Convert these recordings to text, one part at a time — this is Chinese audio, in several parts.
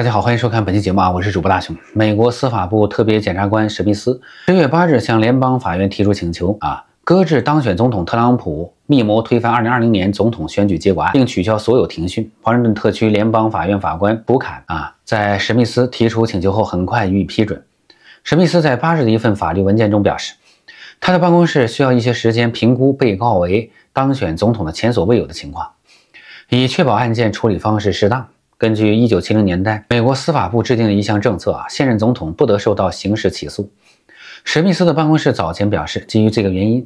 大家好，欢迎收看本期节目啊，我是主播大熊。美国司法部特别检察官史密斯十月八日向联邦法院提出请求啊，搁置当选总统特朗普密谋推翻二零二零年总统选举结果案，并取消所有庭讯。华盛顿特区联邦法院法官卜坎啊，在史密斯提出请求后很快予以批准。史密斯在八日的一份法律文件中表示，他的办公室需要一些时间评估被告为当选总统的前所未有的情况，以确保案件处理方式适当。根据1970年代美国司法部制定的一项政策啊，现任总统不得受到刑事起诉。史密斯的办公室早前表示，基于这个原因，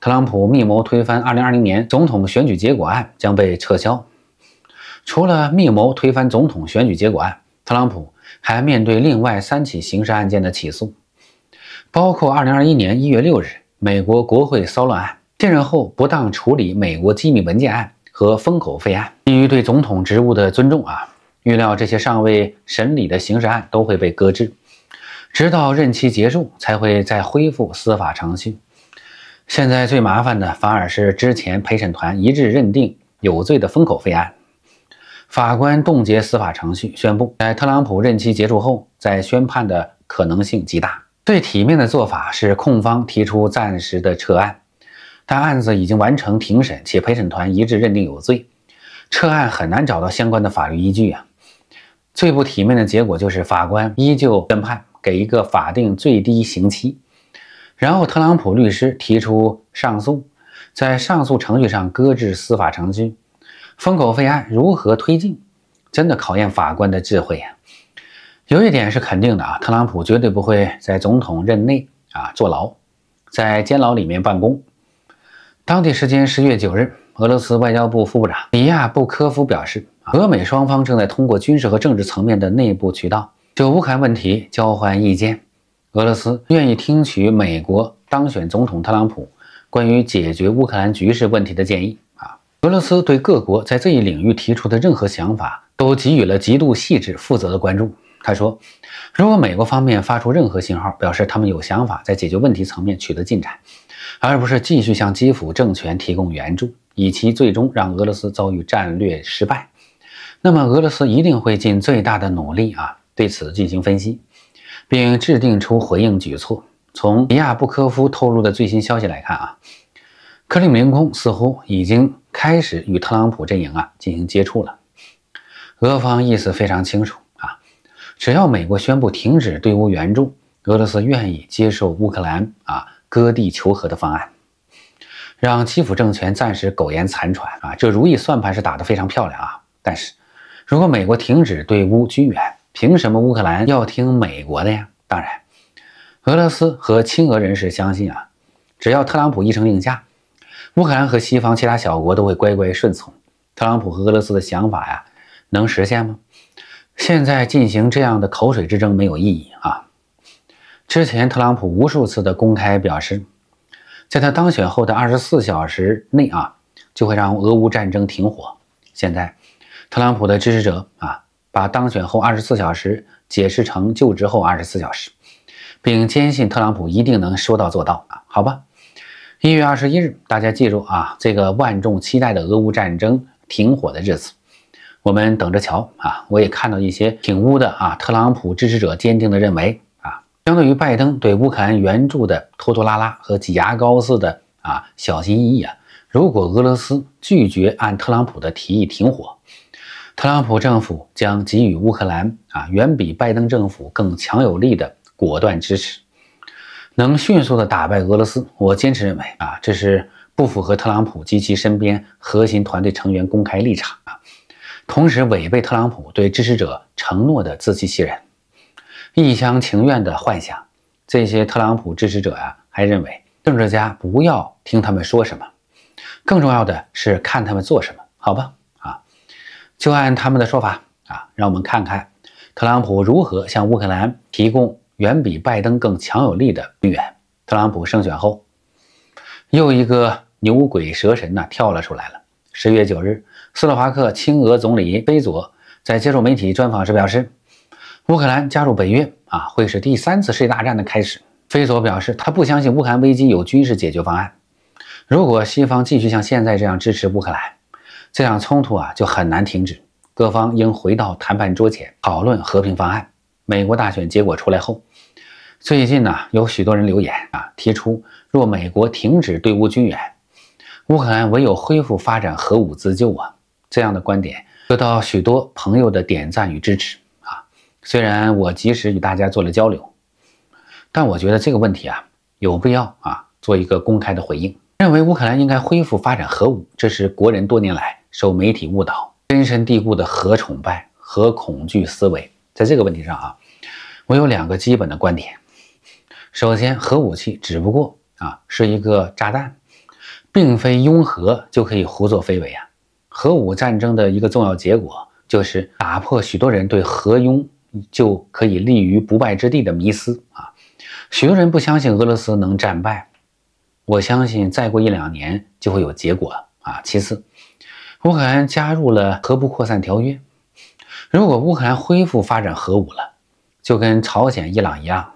特朗普密谋推翻2020年总统选举结果案将被撤销。除了密谋推翻总统选举结果案，特朗普还面对另外三起刑事案件的起诉，包括2021年1月6日美国国会骚乱案、卸任后不当处理美国机密文件案和封口费案。基于对总统职务的尊重啊。预料这些尚未审理的刑事案都会被搁置，直到任期结束才会再恢复司法程序。现在最麻烦的反而是之前陪审团一致认定有罪的封口费案。法官冻结司法程序，宣布在特朗普任期结束后再宣判的可能性极大。最体面的做法是控方提出暂时的撤案，但案子已经完成庭审，且陪审团一致认定有罪，撤案很难找到相关的法律依据啊。最不体面的结果就是法官依旧宣判给一个法定最低刑期，然后特朗普律师提出上诉，在上诉程序上搁置司法程序，封口费案如何推进？真的考验法官的智慧啊！有一点是肯定的啊，特朗普绝对不会在总统任内啊坐牢，在监牢里面办公。当地时间十月九日，俄罗斯外交部副部长里亚布科夫表示。俄美双方正在通过军事和政治层面的内部渠道就乌克兰问题交换意见。俄罗斯愿意听取美国当选总统特朗普关于解决乌克兰局势问题的建议。啊，俄罗斯对各国在这一领域提出的任何想法都给予了极度细致、负责的关注。他说，如果美国方面发出任何信号，表示他们有想法在解决问题层面取得进展，而不是继续向基辅政权提供援助，以其最终让俄罗斯遭遇战略失败。那么俄罗斯一定会尽最大的努力啊，对此进行分析，并制定出回应举措。从比亚布科夫透露的最新消息来看啊，克里明宫似乎已经开始与特朗普阵营啊进行接触了。俄方意思非常清楚啊，只要美国宣布停止对乌援助，俄罗斯愿意接受乌克兰啊割地求和的方案，让基辅政权暂时苟延残喘啊，这如意算盘是打得非常漂亮啊，但是。如果美国停止对乌军援，凭什么乌克兰要听美国的呀？当然，俄罗斯和亲俄人士相信啊，只要特朗普一声令下，乌克兰和西方其他小国都会乖乖顺从。特朗普和俄罗斯的想法呀，能实现吗？现在进行这样的口水之争没有意义啊。之前特朗普无数次的公开表示，在他当选后的二十四小时内啊，就会让俄乌战争停火。现在。特朗普的支持者啊，把当选后二十四小时解释成就职后二十四小时，并坚信特朗普一定能说到做到啊。好吧，一月二十一日，大家记住啊，这个万众期待的俄乌战争停火的日子，我们等着瞧啊。我也看到一些挺污的啊，特朗普支持者坚定的认为啊，相对于拜登对乌克兰援助的拖拖拉拉和挤牙膏似的啊小心翼翼啊，如果俄罗斯拒绝按特朗普的提议停火，特朗普政府将给予乌克兰啊远比拜登政府更强有力的果断支持，能迅速的打败俄罗斯。我坚持认为啊，这是不符合特朗普及其身边核心团队成员公开立场啊，同时违背特朗普对支持者承诺的自欺欺人，一厢情愿的幻想。这些特朗普支持者呀，还认为政治家不要听他们说什么，更重要的是看他们做什么，好吧？就按他们的说法啊，让我们看看特朗普如何向乌克兰提供远比拜登更强有力的支援。特朗普胜选后，又一个牛鬼蛇神呢跳了出来了。十月九日，斯洛伐克亲俄总理菲佐在接受媒体专访时表示，乌克兰加入北约啊，会是第三次世界大战的开始。菲佐表示，他不相信乌克兰危机有军事解决方案。如果西方继续像现在这样支持乌克兰，这场冲突啊就很难停止，各方应回到谈判桌前讨论和平方案。美国大选结果出来后，最近呢有许多人留言啊，提出若美国停止对乌军援，乌克兰唯有恢复发展核武自救啊，这样的观点得到许多朋友的点赞与支持啊。虽然我及时与大家做了交流，但我觉得这个问题啊有必要啊做一个公开的回应。认为乌克兰应该恢复发展核武，这是国人多年来。受媒体误导、根深蒂固的核崇拜和恐惧思维，在这个问题上啊，我有两个基本的观点。首先，核武器只不过啊是一个炸弹，并非拥核就可以胡作非为啊。核武战争的一个重要结果就是打破许多人对核拥就可以立于不败之地的迷思啊。许多人不相信俄罗斯能战败，我相信再过一两年就会有结果啊。其次。乌克兰加入了核不扩散条约。如果乌克兰恢复发展核武了，就跟朝鲜、伊朗一样，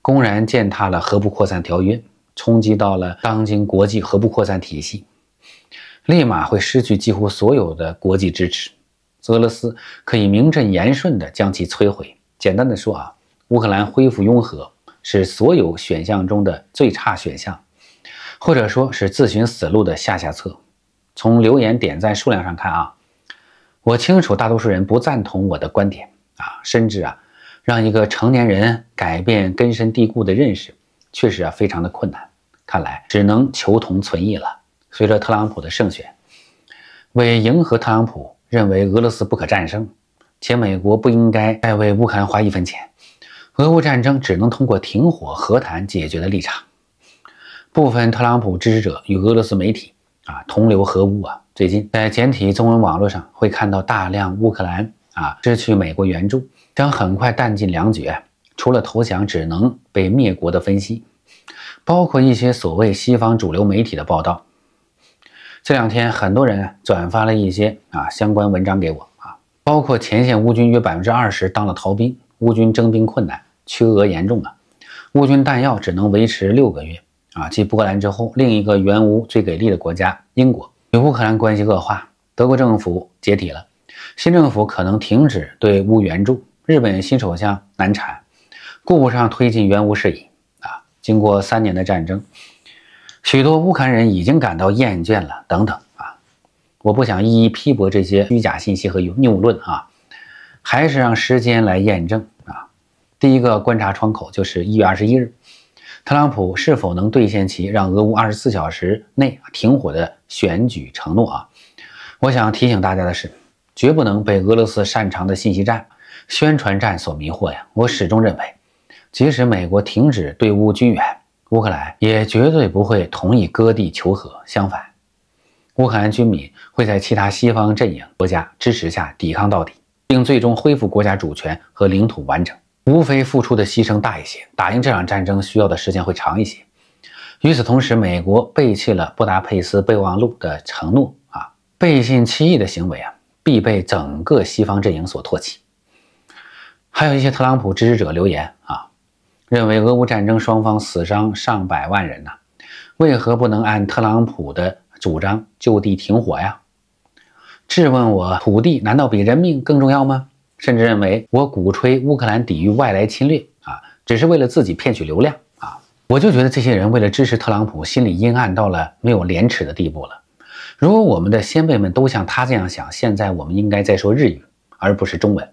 公然践踏了核不扩散条约，冲击到了当今国际核不扩散体系，立马会失去几乎所有的国际支持。俄罗斯可以名正言顺地将其摧毁。简单的说啊，乌克兰恢复拥核是所有选项中的最差选项，或者说是自寻死路的下下策。从留言点赞数量上看啊，我清楚大多数人不赞同我的观点啊，甚至啊，让一个成年人改变根深蒂固的认识，确实啊非常的困难。看来只能求同存异了。随着特朗普的胜选，为迎合特朗普认为俄罗斯不可战胜，且美国不应该再为乌克兰花一分钱，俄乌战争只能通过停火和谈解决的立场，部分特朗普支持者与俄罗斯媒体。啊，同流合污啊！最近在简体中文网络上会看到大量乌克兰啊失去美国援助将很快弹尽粮绝，除了投降只能被灭国的分析，包括一些所谓西方主流媒体的报道。这两天很多人啊转发了一些啊相关文章给我啊，包括前线乌军约百分之二十当了逃兵，乌军征兵困难，缺额严重啊，乌军弹药只能维持六个月。啊，继波兰之后，另一个援乌最给力的国家——英国与乌克兰关系恶化，德国政府解体了，新政府可能停止对乌援助。日本新首相难产，顾不上推进援乌事宜。啊，经过三年的战争，许多乌克兰人已经感到厌倦了。等等，啊，我不想一一批驳这些虚假信息和谬论啊，还是让时间来验证啊。第一个观察窗口就是一月二十一日。特朗普是否能兑现其让俄乌二十四小时内停火的选举承诺啊？我想提醒大家的是，绝不能被俄罗斯擅长的信息战、宣传战所迷惑呀！我始终认为，即使美国停止对乌军援，乌克兰也绝对不会同意割地求和。相反，乌克兰军民会在其他西方阵营国家支持下抵抗到底，并最终恢复国家主权和领土完整。无非付出的牺牲大一些，打赢这场战争需要的时间会长一些。与此同时，美国背弃了布达佩斯备忘录的承诺啊，背信弃义的行为啊，必被整个西方阵营所唾弃。还有一些特朗普支持者留言啊，认为俄乌战争双方死伤上百万人呢，为何不能按特朗普的主张就地停火呀？质问我土地难道比人命更重要吗？甚至认为我鼓吹乌克兰抵御外来侵略啊，只是为了自己骗取流量啊！我就觉得这些人为了支持特朗普，心里阴暗到了没有廉耻的地步了。如果我们的先辈们都像他这样想，现在我们应该在说日语而不是中文，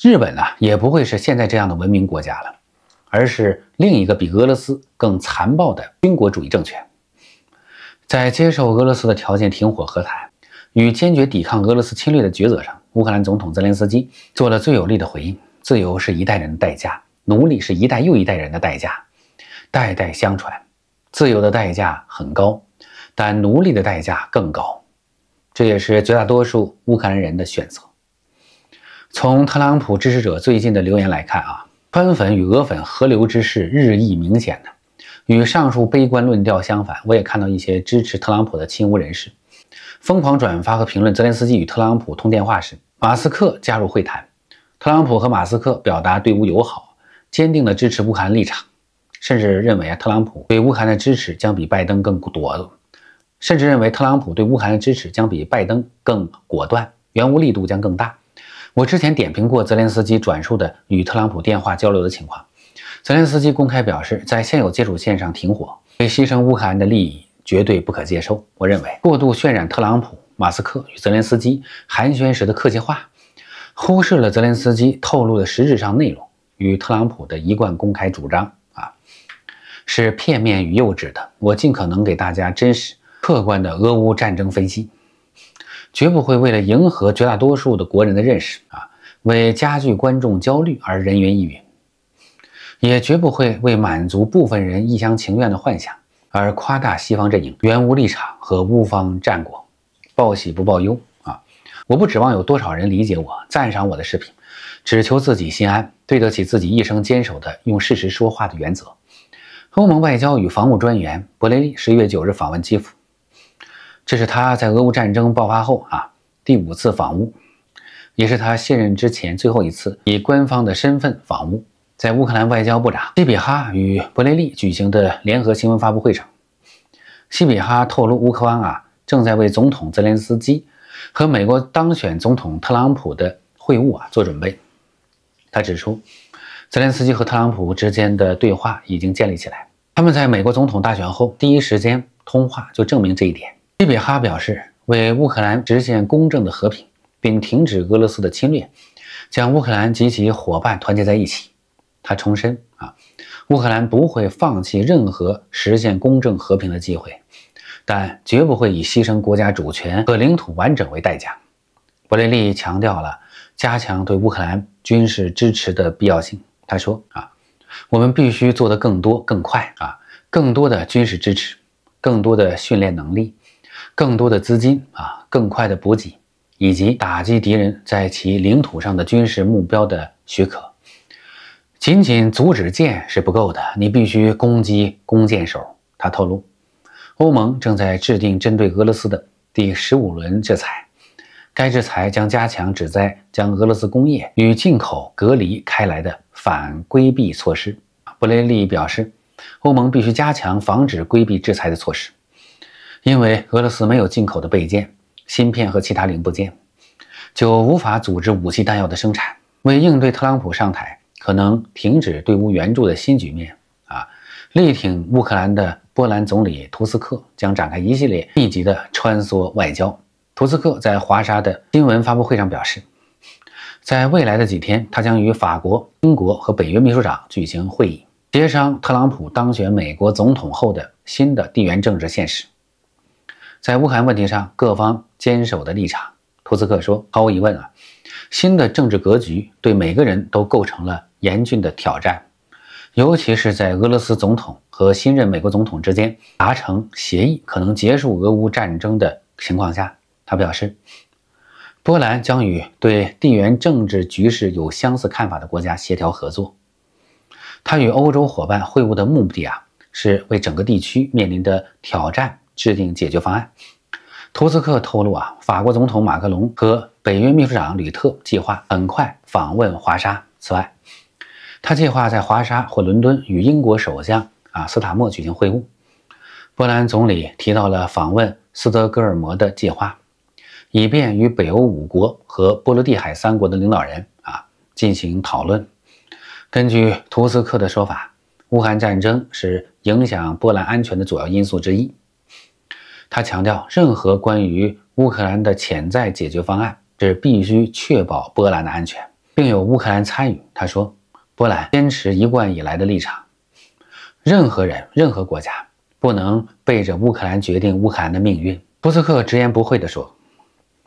日本呢也不会是现在这样的文明国家了，而是另一个比俄罗斯更残暴的军国主义政权。在接受俄罗斯的条件停火和谈与坚决抵抗俄罗斯侵略的抉择上。乌克兰总统泽连斯基做了最有力的回应：“自由是一代人的代价，奴隶是一代又一代人的代价，代代相传。自由的代价很高，但奴隶的代价更高。这也是绝大多数乌克兰人的选择。”从特朗普支持者最近的留言来看啊，川粉与俄粉合流之势日益明显。的与上述悲观论调相反，我也看到一些支持特朗普的亲乌人士疯狂转发和评论泽连斯基与特朗普通电话时。马斯克加入会谈，特朗普和马斯克表达对乌友好，坚定地支持乌克兰立场，甚至认为啊，特朗普对乌克兰的支持将比拜登更多，甚至认为特朗普对乌克兰的支持将比拜登更果断，援乌力度将更大。我之前点评过泽连斯基转述的与特朗普电话交流的情况，泽连斯基公开表示，在现有接触线上停火，会牺牲乌克兰的利益，绝对不可接受。我认为过度渲染特朗普。马斯克与泽连斯基寒暄时的客气话，忽视了泽连斯基透露的实质上内容，与特朗普的一贯公开主张啊，是片面与幼稚的。我尽可能给大家真实客观的俄乌战争分析，绝不会为了迎合绝大多数的国人的认识啊，为加剧观众焦虑而人云亦云，也绝不会为满足部分人一厢情愿的幻想而夸大西方阵营原无立场和乌方战果。报喜不报忧啊！我不指望有多少人理解我、赞赏我的视频，只求自己心安，对得起自己一生坚守的用事实说话的原则。欧盟外交与防务专员博雷利十一月九日访问基辅，这是他在俄乌战争爆发后啊第五次访乌，也是他卸任之前最后一次以官方的身份访乌。在乌克兰外交部长西比哈与博雷利举行的联合新闻发布会上，西比哈透露乌克兰啊。正在为总统泽连斯基和美国当选总统特朗普的会晤啊做准备。他指出，泽连斯基和特朗普之间的对话已经建立起来，他们在美国总统大选后第一时间通话就证明这一点。基比哈表示，为乌克兰实现公正的和平，并停止俄罗斯的侵略，将乌克兰及其伙伴团结在一起。他重申啊，乌克兰不会放弃任何实现公正和平的机会。但绝不会以牺牲国家主权和领土完整为代价。伯雷利强调了加强对乌克兰军事支持的必要性。他说：“啊，我们必须做的更多、更快啊，更多的军事支持，更多的训练能力，更多的资金啊，更快的补给，以及打击敌人在其领土上的军事目标的许可。仅仅阻止箭是不够的，你必须攻击弓箭手。”他透露。欧盟正在制定针对俄罗斯的第十五轮制裁，该制裁将加强旨在将俄罗斯工业与进口隔离开来的反规避措施。布雷利表示，欧盟必须加强防止规避制裁的措施，因为俄罗斯没有进口的备件、芯片和其他零部件，就无法组织武器弹药的生产。为应对特朗普上台可能停止对乌援助的新局面，啊，力挺乌克兰的。波兰总理图斯克将展开一系列密集的穿梭外交。图斯克在华沙的新闻发布会上表示，在未来的几天，他将与法国、英国和北约秘书长举行会议，协商特朗普当选美国总统后的新的地缘政治现实。在乌克兰问题上，各方坚守的立场，图斯克说，毫无疑问啊，新的政治格局对每个人都构成了严峻的挑战，尤其是在俄罗斯总统。和新任美国总统之间达成协议，可能结束俄乌战争的情况下，他表示，波兰将与对地缘政治局势有相似看法的国家协调合作。他与欧洲伙伴会晤的目的啊，是为整个地区面临的挑战制定解决方案。图斯克透露啊，法国总统马克龙和北约秘书长吕特计划很快访问华沙。此外，他计划在华沙或伦敦与英国首相。啊，斯塔默举行会晤，波兰总理提到了访问斯德哥尔摩的计划，以便与北欧五国和波罗的海三国的领导人啊进行讨论。根据图斯克的说法，乌克兰战争是影响波兰安全的主要因素之一。他强调，任何关于乌克兰的潜在解决方案，这是必须确保波兰的安全，并有乌克兰参与。他说，波兰坚持一贯以来的立场。任何人、任何国家不能背着乌克兰决定乌克兰的命运。布斯克直言不讳地说：“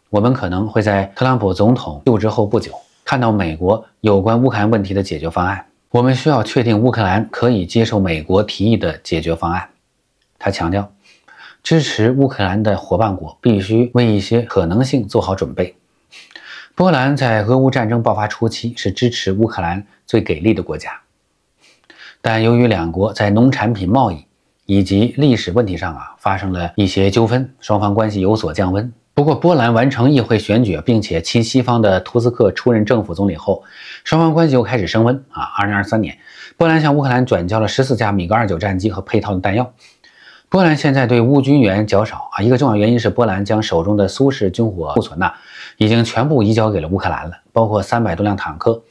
我们可能会在特朗普总统就职后不久看到美国有关乌克兰问题的解决方案。我们需要确定乌克兰可以接受美国提议的解决方案。”他强调，支持乌克兰的伙伴国必须为一些可能性做好准备。波兰在俄乌战争爆发初期是支持乌克兰最给力的国家。但由于两国在农产品贸易以及历史问题上啊发生了一些纠纷，双方关系有所降温。不过，波兰完成议会选举并且亲西方的图斯克出任政府总理后，双方关系又开始升温啊。二零二三年，波兰向乌克兰转交了十四架米格二九战机和配套的弹药。波兰现在对乌军援较少啊，一个重要原因是波兰将手中的苏式军火库存呐已经全部移交给了乌克兰了，包括三百多辆坦克。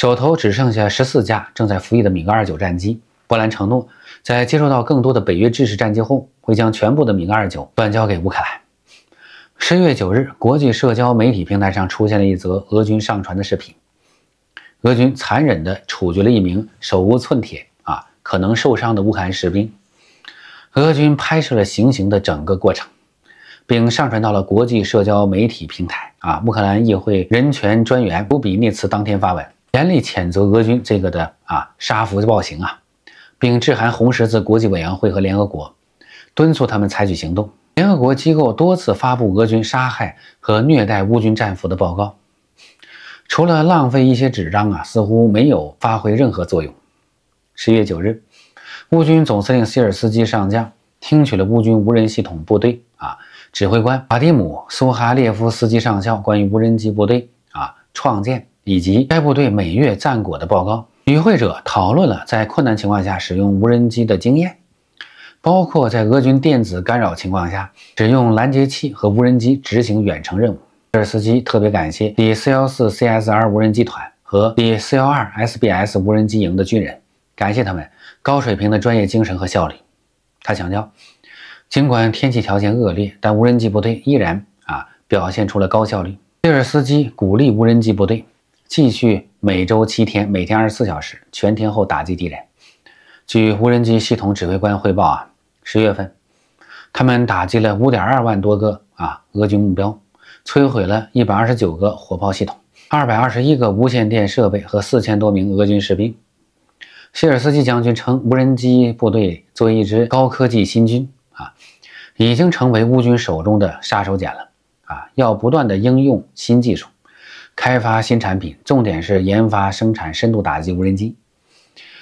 手头只剩下十四架正在服役的米格二九战机。波兰承诺，在接受到更多的北约制式战机后，会将全部的米格二九转交给乌克兰。十月九日，国际社交媒体平台上出现了一则俄军上传的视频，俄军残忍地处决了一名手无寸铁啊可能受伤的乌克兰士兵。俄军拍摄了行刑的整个过程，并上传到了国际社交媒体平台。啊，乌克兰议会人权专员乌比涅茨当天发文。严厉谴责俄军这个的啊杀俘暴行啊，并致函红十字国际委员会和联合国，敦促他们采取行动。联合国机构多次发布俄军杀害和虐待乌军战俘的报告，除了浪费一些纸张啊，似乎没有发挥任何作用。十一月九日，乌军总司令希尔斯基上将听取了乌军无人系统部队啊指挥官法蒂姆苏哈列夫斯基上校关于无人机部队啊创建。以及该部队每月战果的报告。与会者讨论了在困难情况下使用无人机的经验，包括在俄军电子干扰情况下使用拦截器和无人机执行远程任务。泽尔斯基特别感谢第 414CSR 无人机团和第 412SBS 无人机营的军人，感谢他们高水平的专业精神和效率。他强调，尽管天气条件恶劣，但无人机部队依然啊表现出了高效率。泽尔斯基鼓励无人机部队。继续每周七天，每天二十四小时，全天候打击敌人。据无人机系统指挥官汇报啊，十月份，他们打击了五点二万多个啊俄军目标，摧毁了一百二十九个火炮系统、二百二十一个无线电设备和四千多名俄军士兵。希尔斯基将军称，无人机部队作为一支高科技新军啊，已经成为乌军手中的杀手锏了啊，要不断的应用新技术。开发新产品，重点是研发生产深度打击无人机，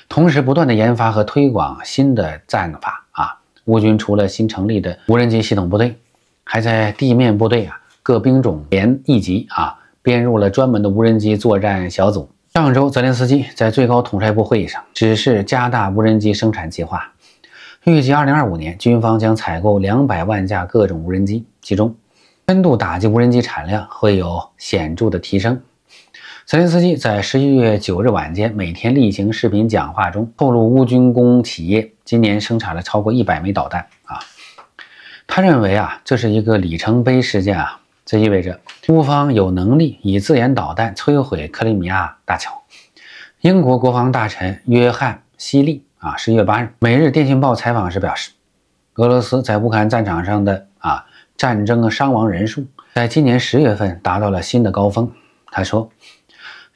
同时不断的研发和推广新的战法啊。乌军除了新成立的无人机系统部队，还在地面部队啊各兵种连一级啊编入了专门的无人机作战小组。上周泽连斯基在最高统帅部会议上指示加大无人机生产计划，预计二零二五年军方将采购两百万架各种无人机，其中。深度打击无人机产量会有显著的提升。泽连斯基在十一月九日晚间每天例行视频讲话中透露，乌军工企业今年生产了超过一百枚导弹啊。他认为啊，这是一个里程碑事件啊，这意味着乌方有能力以自研导弹摧毁克里米亚大桥。英国国防大臣约翰·希利啊，十一月八日，每日电讯报采访时表示，俄罗斯在乌克兰战场上的啊。战争伤亡人数在今年十月份达到了新的高峰。他说，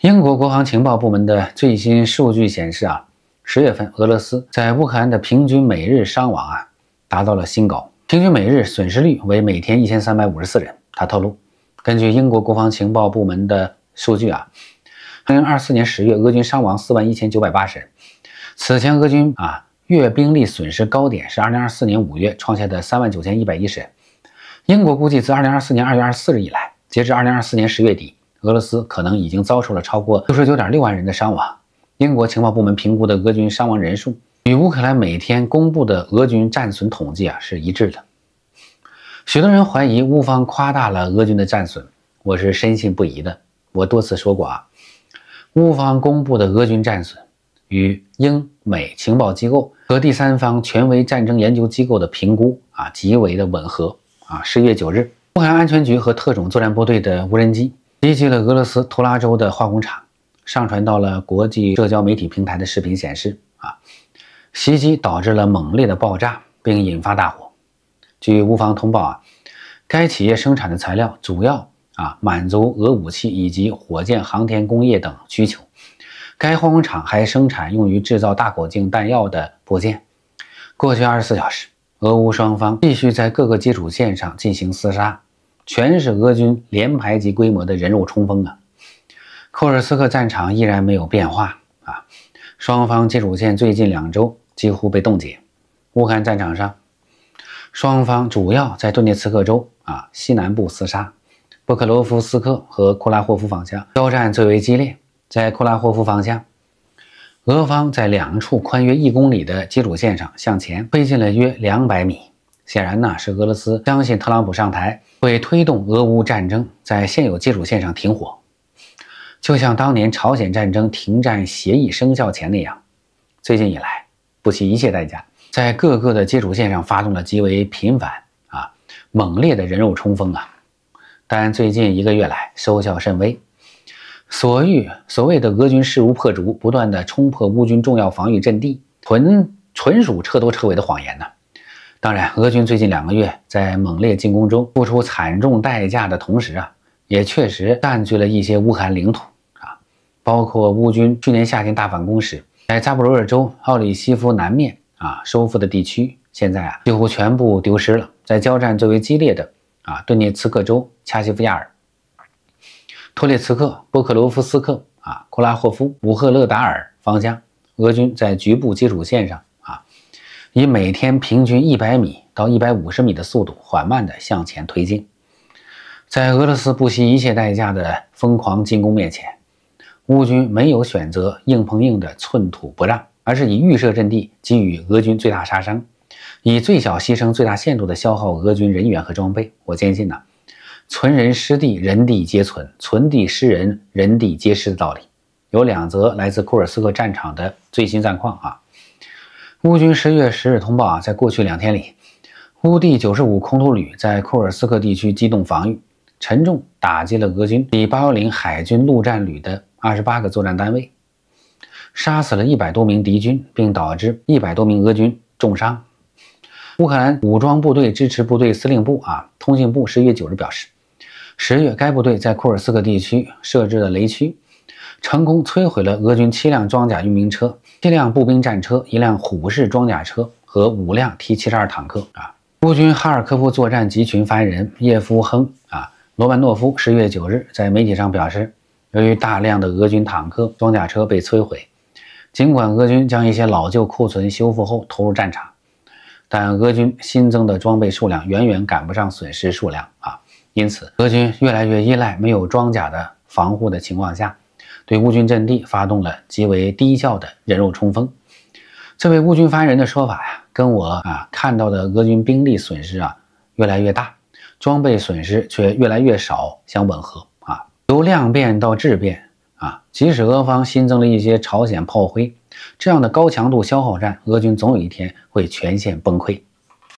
英国国防情报部门的最新数据显示啊，十月份俄罗斯在乌克兰的平均每日伤亡啊达到了新高，平均每日损失率为每天一千三百五十四人。他透露，根据英国国防情报部门的数据啊，二零二四年十月俄军伤亡四万一千九百八十人。此前俄军啊月兵力损失高点是二零二四年五月创下的三万九千一百一十人。英国估计，自2024年2月24日以来，截至2024年10月底，俄罗斯可能已经遭受了超过69.6万人的伤亡。英国情报部门评估的俄军伤亡人数与乌克兰每天公布的俄军战损统计啊是一致的。许多人怀疑乌方夸大了俄军的战损，我是深信不疑的。我多次说过啊，乌方公布的俄军战损与英美情报机构和第三方权威战争研究机构的评估啊极为的吻合。啊，十一月九日，乌克兰安全局和特种作战部队的无人机袭击了俄罗斯图拉州的化工厂，上传到了国际社交媒体平台的视频显示，啊，袭击导致了猛烈的爆炸，并引发大火。据乌方通报啊，该企业生产的材料主要啊满足俄武器以及火箭航天工业等需求。该化工厂还生产用于制造大口径弹药的部件。过去二十四小时。俄乌双方继续在各个基础线上进行厮杀，全是俄军连排级规模的人肉冲锋啊！库尔斯克战场依然没有变化啊，双方基础线最近两周几乎被冻结。乌克兰战场上，双方主要在顿涅茨克州啊西南部厮杀，布克罗夫斯克和库拉霍夫方向交战最为激烈，在库拉霍夫方向。俄方在两处宽约一公里的基础线上向前推进了约两百米，显然呢是俄罗斯相信特朗普上台会推动俄乌战争在现有基础线上停火，就像当年朝鲜战争停战协议生效前那样。最近以来，不惜一切代价在各个的基础线上发动了极为频繁啊、猛烈的人肉冲锋啊，但最近一个月来收效甚微。所欲所谓的俄军势如破竹，不断的冲破乌军重要防御阵地，纯纯属彻头彻尾的谎言呢。当然，俄军最近两个月在猛烈进攻中付出惨重代价的同时啊，也确实占据了一些乌克兰领土啊，包括乌军去年夏天大反攻时在扎波罗热州奥里西夫南面啊收复的地区，现在啊几乎全部丢失了。在交战最为激烈的啊顿涅茨克州恰西夫亚尔。托列茨克、波克罗夫斯克啊、库拉霍夫、乌赫勒达尔方向，俄军在局部基础线上啊，以每天平均一百米到一百五十米的速度缓慢地向前推进。在俄罗斯不惜一切代价的疯狂进攻面前，乌军没有选择硬碰硬的寸土不让，而是以预设阵地给予俄军最大杀伤，以最小牺牲最大限度地消耗俄军人员和装备。我坚信呢。存人失地，人地皆存；存地失人，人地皆失的道理。有两则来自库尔斯克战场的最新战况啊。乌军十月十日通报啊，在过去两天里，乌第九十五空突旅在库尔斯克地区机动防御，沉重打击了俄军第八幺零海军陆战旅的二十八个作战单位，杀死了一百多名敌军，并导致一百多名俄军重伤。乌克兰武装部队支持部队司令部啊，通信部十一月九日表示。十月，该部队在库尔斯克地区设置了雷区，成功摧毁了俄军七辆装甲运兵车、七辆步兵战车、一辆虎式装甲车和五辆 T 七十二坦克。啊，乌军哈尔科夫作战集群发言人叶夫亨·啊罗曼诺夫十月九日在媒体上表示，由于大量的俄军坦克、装甲车被摧毁，尽管俄军将一些老旧库存修复后投入战场，但俄军新增的装备数量远远赶不上损失数量。啊。因此，俄军越来越依赖没有装甲的防护的情况下，对乌军阵地发动了极为低效的人肉冲锋。这位乌军发言人的说法呀，跟我啊看到的俄军兵力损失啊越来越大，装备损失却越来越少相吻合啊。由量变到质变啊，即使俄方新增了一些朝鲜炮灰，这样的高强度消耗战，俄军总有一天会全线崩溃。